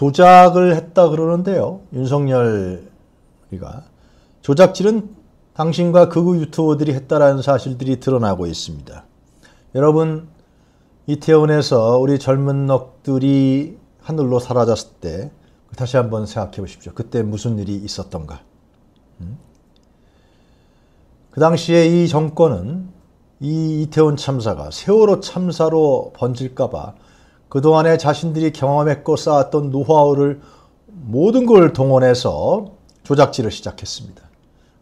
조작을 했다 그러는데요. 윤석열이가 조작질은 당신과 극우 유튜버들이 했다라는 사실들이 드러나고 있습니다. 여러분 이태원에서 우리 젊은 넋들이 하늘로 사라졌을 때 다시 한번 생각해 보십시오. 그때 무슨 일이 있었던가. 음? 그 당시에 이 정권은 이 이태원 참사가 세월호 참사로 번질까봐 그동안에 자신들이 경험했고 쌓았던 노하우를 모든 걸 동원해서 조작질을 시작했습니다.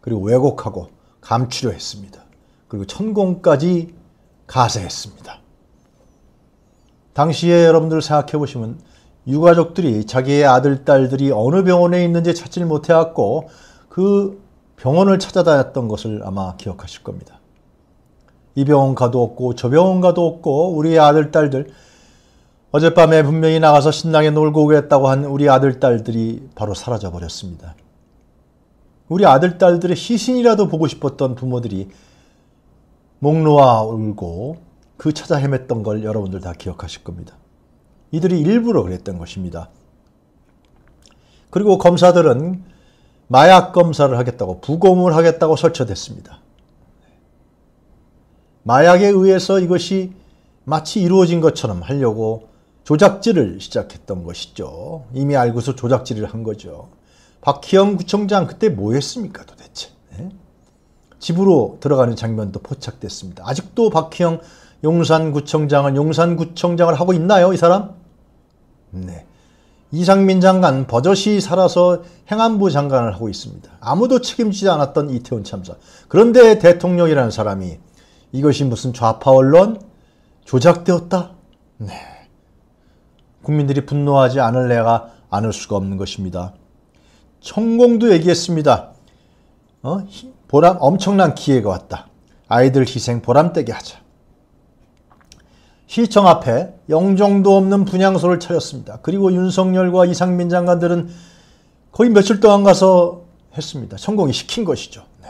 그리고 왜곡하고 감추려 했습니다. 그리고 천공까지 가세했습니다. 당시에 여러분들 생각해 보시면 유가족들이 자기의 아들, 딸들이 어느 병원에 있는지 찾지 못해왔고 그 병원을 찾아다녔던 것을 아마 기억하실 겁니다. 이 병원 가도 없고 저 병원 가도 없고 우리의 아들, 딸들 어젯밤에 분명히 나가서 신나게 놀고 오겠다고 한 우리 아들, 딸들이 바로 사라져버렸습니다. 우리 아들, 딸들의 시신이라도 보고 싶었던 부모들이 목 놓아 울고 그 찾아 헤맸던 걸 여러분들 다 기억하실 겁니다. 이들이 일부러 그랬던 것입니다. 그리고 검사들은 마약 검사를 하겠다고 부검을 하겠다고 설쳐됐습니다 마약에 의해서 이것이 마치 이루어진 것처럼 하려고 조작질을 시작했던 것이죠. 이미 알고서 조작질을 한 거죠. 박희영 구청장 그때 뭐 했습니까 도대체? 네? 집으로 들어가는 장면도 포착됐습니다. 아직도 박희영 용산구청장은 용산구청장을 하고 있나요? 이 사람? 네. 이상민 장관 버젓이 살아서 행안부 장관을 하고 있습니다. 아무도 책임지지 않았던 이태원 참사. 그런데 대통령이라는 사람이 이것이 무슨 좌파 언론? 조작되었다? 네. 국민들이 분노하지 않을래가 않을 수가 없는 것입니다. 천공도 얘기했습니다. 어? 보람 엄청난 기회가 왔다. 아이들 희생 보람되게 하자. 시청 앞에 영정도 없는 분향소를 차렸습니다. 그리고 윤석열과 이상민 장관들은 거의 며칠 동안 가서 했습니다. 천공이 시킨 것이죠. 네.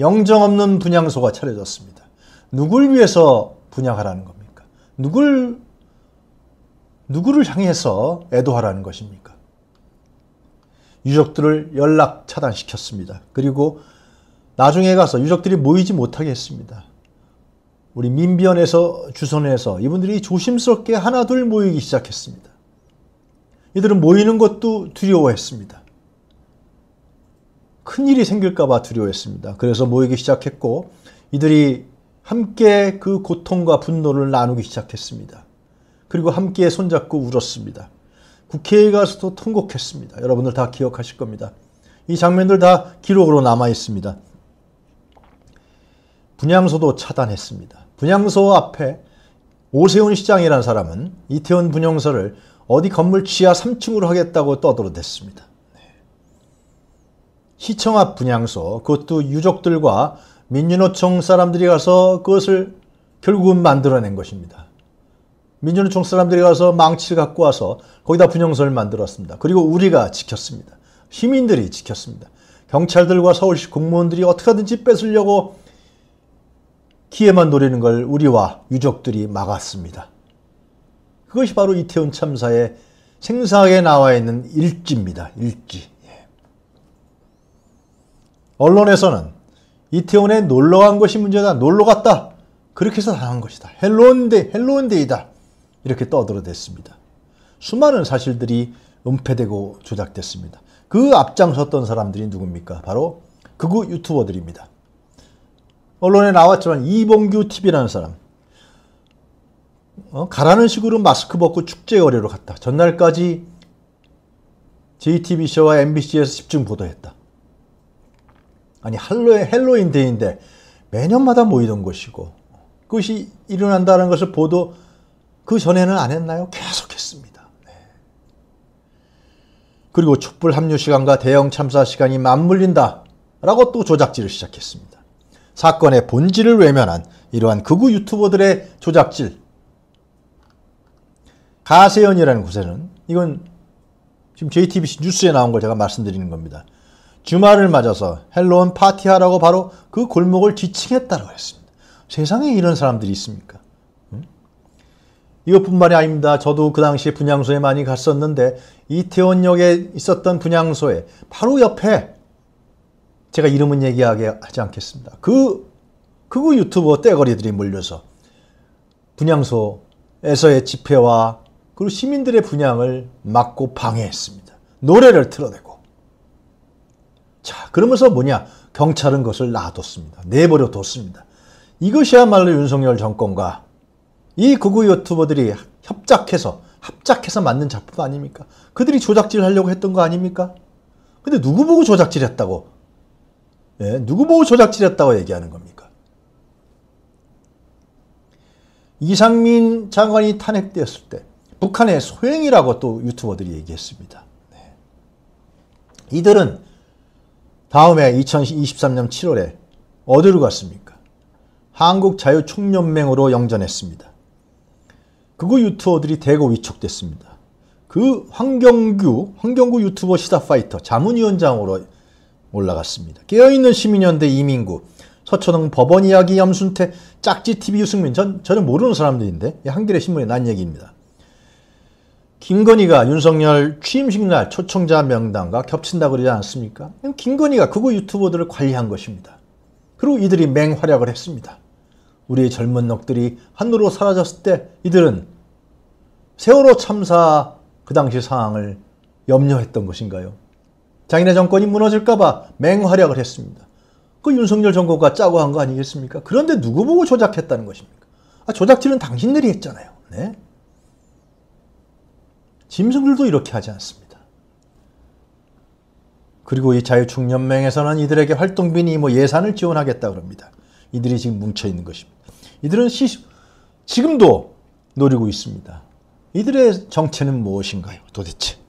영정 없는 분향소가 차려졌습니다. 누굴 위해서 분양하라는 겁니까? 누굴 누구를 향해서 애도하라는 것입니까? 유족들을 연락 차단시켰습니다. 그리고 나중에 가서 유족들이 모이지 못하게 했습니다. 우리 민변에서 주선해서 이분들이 조심스럽게 하나둘 모이기 시작했습니다. 이들은 모이는 것도 두려워했습니다. 큰일이 생길까봐 두려워했습니다. 그래서 모이기 시작했고 이들이 함께 그 고통과 분노를 나누기 시작했습니다. 그리고 함께 손잡고 울었습니다. 국회에 가서도 통곡했습니다. 여러분들 다 기억하실 겁니다. 이 장면들 다 기록으로 남아 있습니다. 분향소도 차단했습니다. 분향소 앞에 오세훈 시장이라는 사람은 이태원 분향소를 어디 건물 지하 3층으로 하겠다고 떠들어댔습니다. 네. 시청 앞분향소 그것도 유족들과 민주노총 사람들이 가서 그것을 결국은 만들어낸 것입니다. 민주노총 사람들이 가서 망치를 갖고 와서 거기다 분향선을 만들었습니다. 그리고 우리가 지켰습니다. 시민들이 지켰습니다. 경찰들과 서울시 공무원들이 어떻게든지 뺏으려고 기회만 노리는 걸 우리와 유족들이 막았습니다. 그것이 바로 이태원 참사의 생사하게 나와 있는 일지입니다. 일지. 예. 언론에서는 이태원에 놀러 간 것이 문제다. 놀러 갔다. 그렇게 해서 당한 것이다. 헬로운데이, 헬로운데이다. 이렇게 떠들어댔습니다. 수많은 사실들이 은폐되고 조작됐습니다. 그 앞장섰던 사람들이 누굽니까? 바로 그우 유튜버들입니다. 언론에 나왔지만 이봉규 TV라는 사람. 어? 가라는 식으로 마스크 벗고 축제 거래로 갔다. 전날까지 JTBC와 MBC에서 집중 보도했다. 아니 할로윈, 헬로윈 데이인데 매년마다 모이던 것이고 그것이 일어난다는 것을 보도 그 전에는 안 했나요? 계속했습니다. 네. 그리고 촛불 합류 시간과 대형 참사 시간이 맞물린다 라고 또 조작질을 시작했습니다. 사건의 본질을 외면한 이러한 극우 유튜버들의 조작질 가세연이라는 구세는 이건 지금 JTBC 뉴스에 나온 걸 제가 말씀드리는 겁니다. 주말을 맞아서 헬로원 파티하라고 바로 그 골목을 지칭했다고 했습니다. 세상에 이런 사람들이 있습니까? 이것뿐만이 아닙니다. 저도 그 당시 분향소에 많이 갔었는데 이태원역에 있었던 분향소에 바로 옆에 제가 이름은 얘기하게 하지 않겠습니다. 그 그거 유튜버 떼거리들이 몰려서 분향소에서의 집회와 그리고 시민들의 분향을 막고 방해했습니다. 노래를 틀어대고 자 그러면서 뭐냐 경찰은 그것을 놔뒀습니다. 내버려 뒀습니다. 이것이야말로 윤석열 정권과 이 극우 유튜버들이 협작해서 합작해서 만든 작품 아닙니까? 그들이 조작질 하려고 했던 거 아닙니까? 근데 누구 보고 조작질 했다고? 예, 누구 보고 조작질 했다고 얘기하는 겁니까? 이상민 장관이 탄핵되었을 때 북한의 소행이라고 또 유튜버들이 얘기했습니다. 네. 이들은 다음에 2023년 7월에 어디로 갔습니까? 한국자유총연맹으로 영전했습니다. 그거 유튜버들이 대거 위촉됐습니다. 그 황경규, 황경구 유튜버 시사파이터 자문위원장으로 올라갔습니다. 깨어있는 시민연대 이민구, 서초동 법원 이야기 염순태, 짝지TV 유승민, 전, 저는 모르는 사람들인데 한겨레 신문에 난 얘기입니다. 김건희가 윤석열 취임식 날 초청자 명단과 겹친다 그러지 않습니까? 김건희가 그거 유튜버들을 관리한 것입니다. 그리고 이들이 맹활약을 했습니다. 우리의 젊은 넋들이 한으로 사라졌을 때 이들은 세월호 참사 그 당시 상황을 염려했던 것인가요? 자기네 정권이 무너질까봐 맹활약을 했습니다. 그 윤석열 정부가 짜고 한 거 아니겠습니까? 그런데 누구 보고 조작했다는 것입니까? 아, 조작질은 당신들이 했잖아요. 네? 짐승들도 이렇게 하지 않습니다. 그리고 이 자유총연맹에서는 이들에게 활동비니 뭐 예산을 지원하겠다 그럽니다. 이들이 지금 뭉쳐 있는 것입니다. 이들은 시, 지금도 노리고 있습니다. 이들의 정체는 무엇인가요? 도대체.